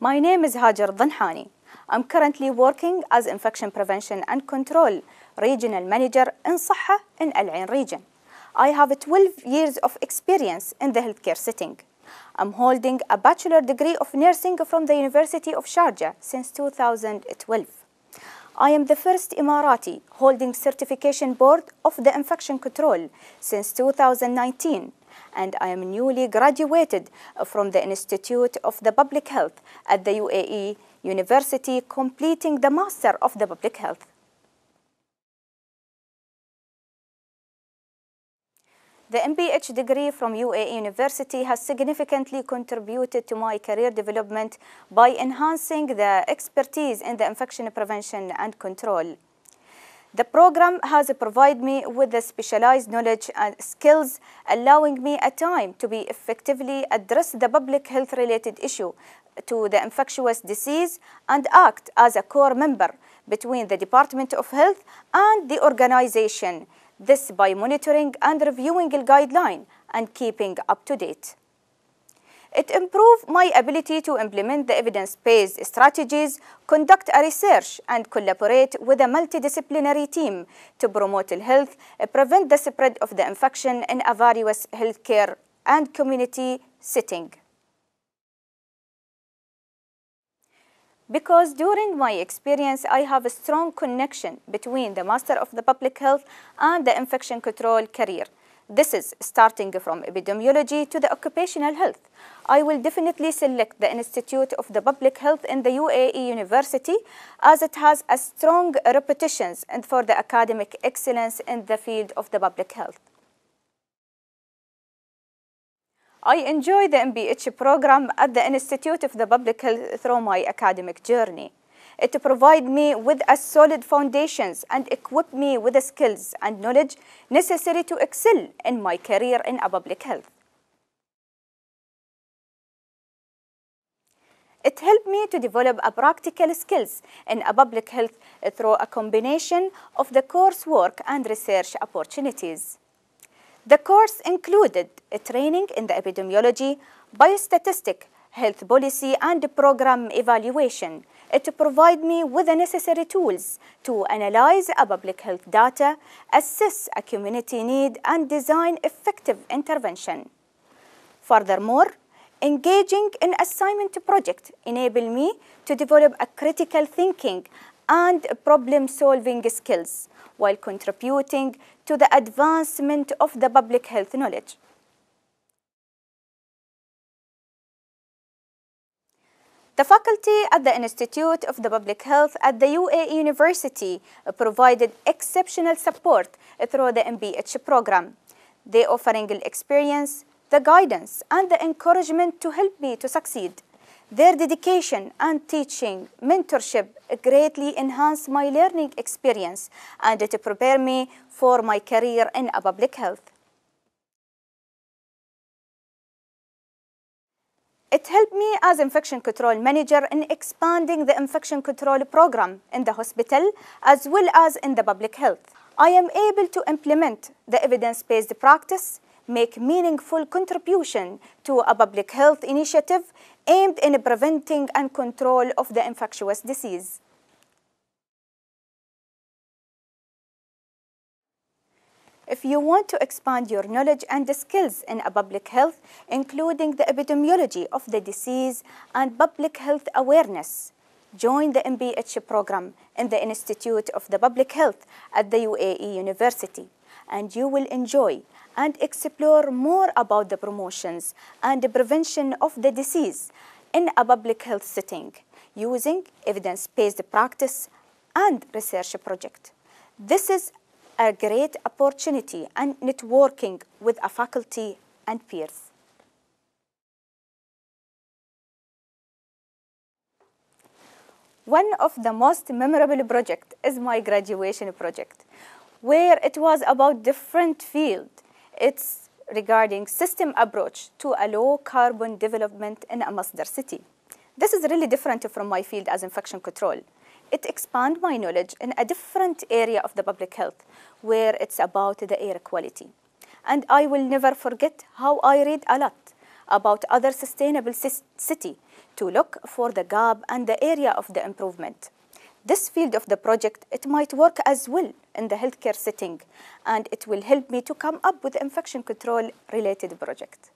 My name is Hajar Dhanhani. I'm currently working as Infection Prevention and Control Regional Manager in Saha in Al Ain region. I have 12 years of experience in the healthcare setting. I'm holding a bachelor degree of nursing from the University of Sharjah since 2012. I am the first Emirati holding certification board of the infection control since 2019 and I am newly graduated from the Institute of the Public Health at the UAE University, completing the Master of the Public Health. The MBH degree from UAE University has significantly contributed to my career development by enhancing the expertise in the infection prevention and control. The program has provided me with the specialized knowledge and skills, allowing me a time to be effectively address the public health related issue to the infectious disease and act as a core member between the Department of Health and the organization. This by monitoring and reviewing the guideline and keeping up to date. It improved my ability to implement the evidence-based strategies, conduct a research, and collaborate with a multidisciplinary team to promote health, eh, prevent the spread of the infection in a various healthcare and community setting. because during my experience I have a strong connection between the Master of the Public Health and the Infection Control career. This is starting from epidemiology to the occupational health. I will definitely select the Institute of the Public Health in the UAE University as it has a strong reputations and for the academic excellence in the field of the public health. I enjoy the MBH program at the Institute of the Public Health through my academic journey. It provide me with a solid foundations and equip me with the skills and knowledge necessary to excel in my career in a public health. It helped me to develop a practical skills in a public health through a combination of the coursework and research opportunities. The course included a training in the epidemiology, biostatistics, health policy and program evaluation, it provides me with the necessary tools to analyze a public health data, assess a community need, and design effective intervention. Furthermore, engaging in assignment project enable me to develop a critical thinking and problem-solving skills while contributing to the advancement of the public health knowledge. The faculty at the Institute of the Public Health at the UAE University provided exceptional support through the MBH program. They offering experience, the guidance, and the encouragement to help me to succeed. Their dedication and teaching, mentorship greatly enhanced my learning experience and to prepare me for my career in public health. It helped me as infection control manager in expanding the infection control program in the hospital as well as in the public health. I am able to implement the evidence-based practice, make meaningful contribution to a public health initiative aimed in preventing and control of the infectious disease. If you want to expand your knowledge and skills in public health, including the epidemiology of the disease and public health awareness, join the MBH program in the Institute of the Public Health at the UAE University, and you will enjoy and explore more about the promotions and the prevention of the disease in a public health setting using evidence-based practice and research project. This is a great opportunity and networking with a faculty and peers. One of the most memorable projects is my graduation project, where it was about different field. It's regarding system approach to a low carbon development in a Masdar city. This is really different from my field as infection control it expand my knowledge in a different area of the public health where it's about the air quality. And I will never forget how I read a lot about other sustainable city to look for the gap and the area of the improvement. This field of the project, it might work as well in the healthcare setting and it will help me to come up with infection control related project.